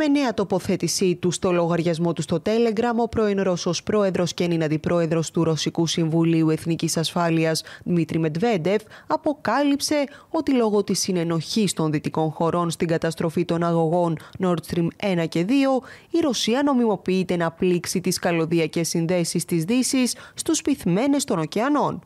Με νέα τοποθέτησή του στο λογαριασμό του στο Telegram, ο πρώην Ρώσος πρόεδρος και νυν αντιπρόεδρος του Ρωσικού Συμβουλίου Εθνικής Ασφάλειας, Δημήτρη Μετβέντεφ, αποκάλυψε ότι λόγω της συνενοχής των δυτικών χωρών στην καταστροφή των αγωγών Nord Stream 1 και 2, η Ρωσία νομιμοποιείται να πλήξει τις καλωδιακές συνδέσεις της Δύσης στους πυθμένες των ωκεανών.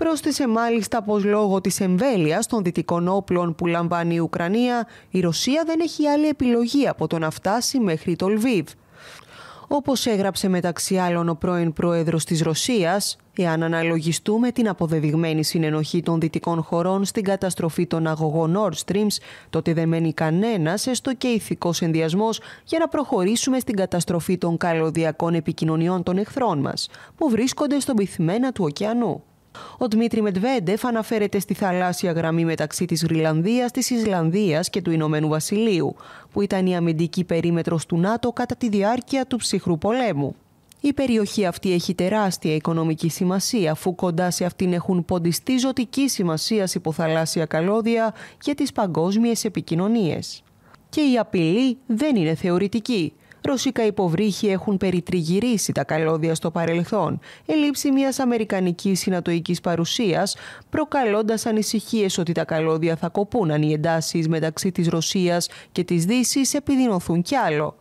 Πρόσθεσε μάλιστα πως λόγω της εμβέλειας των δυτικών όπλων που λαμβάνει η Ουκρανία, η Ρωσία δεν έχει άλλη επιλογή από το να φτάσει μέχρι το Λβίβ. Όπως έγραψε μεταξύ άλλων ο πρώην πρόεδρος της Ρωσίας, εάν αναλογιστούμε την αποδεδειγμένη συνενοχή των δυτικών χωρών στην καταστροφή των αγωγών Nord Streams, τότε δεν μένει κανένας, έστω και ηθικός ενδιασμός, για να προχωρήσουμε στην καταστροφή των καλωδιακών επικοινωνιών των εχθρών μας, που βρίσκονται στον πυθμένα του ωκεανού. Ο Δημήτρη Μετβέντεφ αναφέρεται στη θαλάσσια γραμμή μεταξύ της Γρυλανδίας, της Ισλανδίας και του Ηνωμένου Βασιλείου, που ήταν η αμυντική περίμετρος του ΝΑΤΟ κατά τη διάρκεια του ψυχρού πολέμου. Η περιοχή αυτή έχει τεράστια οικονομική σημασία, αφού κοντά σε αυτήν έχουν ποντιστεί ζωτική σημασία υποθαλάσσια καλώδια για τις παγκόσμιες επικοινωνίες. Και η απειλή δεν είναι θεωρητική. Ρωσικά υποβρύχοι έχουν περιτριγυρίσει τα καλώδια στο παρελθόν, ελήψη μιας αμερικανικής συνατοικής παρουσίας, προκαλώντας ανησυχίες ότι τα καλώδια θα κοπούν αν οι εντάσεις μεταξύ της Ρωσίας και της Δύσης επιδεινωθούν κι άλλο.